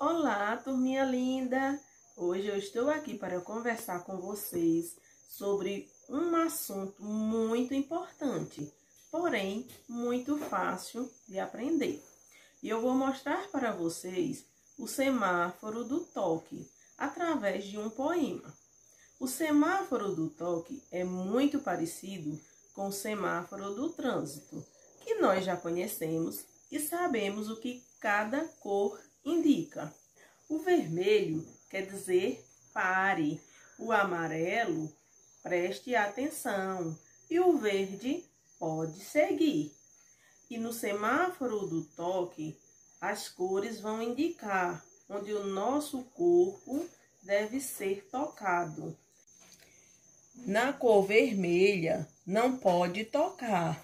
Olá, turminha linda! Hoje eu estou aqui para conversar com vocês sobre um assunto muito importante, porém muito fácil de aprender. E eu vou mostrar para vocês o semáforo do toque através de um poema. O semáforo do toque é muito parecido com o semáforo do trânsito, que nós já conhecemos e sabemos o que cada cor indica. O vermelho quer dizer pare, o amarelo preste atenção e o verde pode seguir. E no semáforo do toque, as cores vão indicar onde o nosso corpo deve ser tocado. Na cor vermelha, não pode tocar.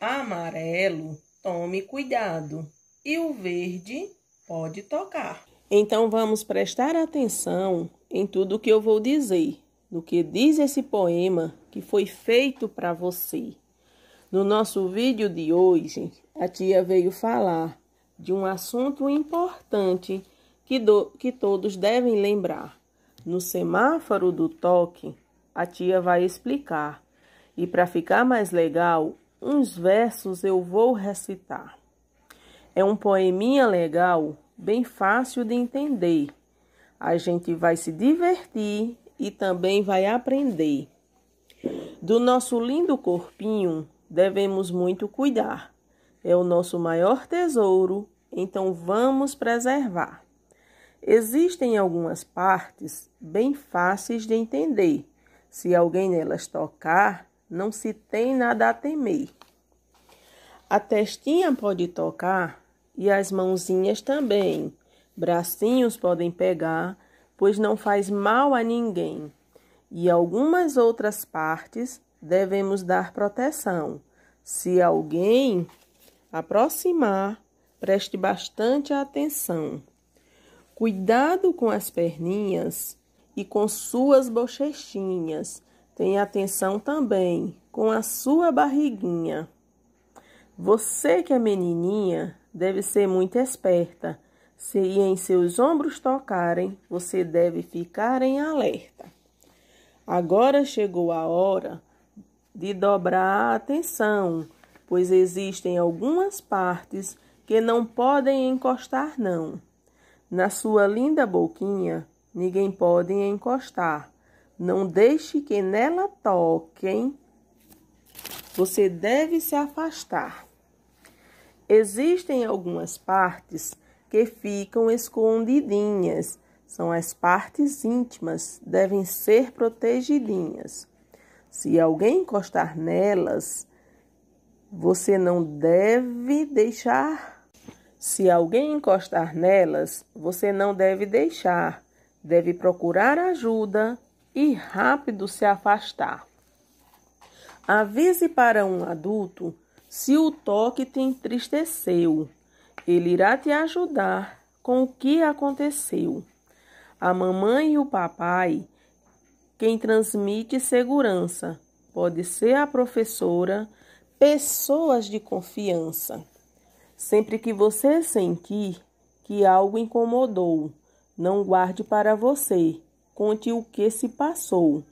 Amarelo, tome cuidado e o verde pode tocar. Então vamos prestar atenção em tudo o que eu vou dizer, no que diz esse poema que foi feito para você. No nosso vídeo de hoje, a tia veio falar de um assunto importante que, do, que todos devem lembrar. No semáforo do toque, a tia vai explicar. E para ficar mais legal, uns versos eu vou recitar. É um poeminha legal, bem fácil de entender. A gente vai se divertir e também vai aprender. Do nosso lindo corpinho devemos muito cuidar. É o nosso maior tesouro, então vamos preservar. Existem algumas partes bem fáceis de entender. Se alguém nelas tocar, não se tem nada a temer. A testinha pode tocar e as mãozinhas também. Bracinhos podem pegar, pois não faz mal a ninguém. E algumas outras partes devemos dar proteção. Se alguém aproximar, preste bastante atenção. Cuidado com as perninhas e com suas bochechinhas. Tenha atenção também com a sua barriguinha. Você que é menininha, deve ser muito esperta. Se em seus ombros tocarem, você deve ficar em alerta. Agora chegou a hora de dobrar a atenção, pois existem algumas partes que não podem encostar não. Na sua linda boquinha, ninguém pode encostar. Não deixe que nela toquem. Você deve se afastar. Existem algumas partes que ficam escondidinhas, são as partes íntimas, devem ser protegidinhas. Se alguém encostar nelas, você não deve deixar. Se alguém encostar nelas, você não deve deixar. Deve procurar ajuda e rápido se afastar. Avise para um adulto se o toque te entristeceu, ele irá te ajudar com o que aconteceu. A mamãe e o papai, quem transmite segurança, pode ser a professora, pessoas de confiança. Sempre que você sentir que algo incomodou, não guarde para você, conte o que se passou.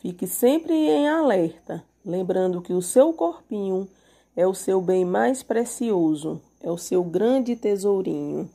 Fique sempre em alerta, lembrando que o seu corpinho é o seu bem mais precioso, é o seu grande tesourinho.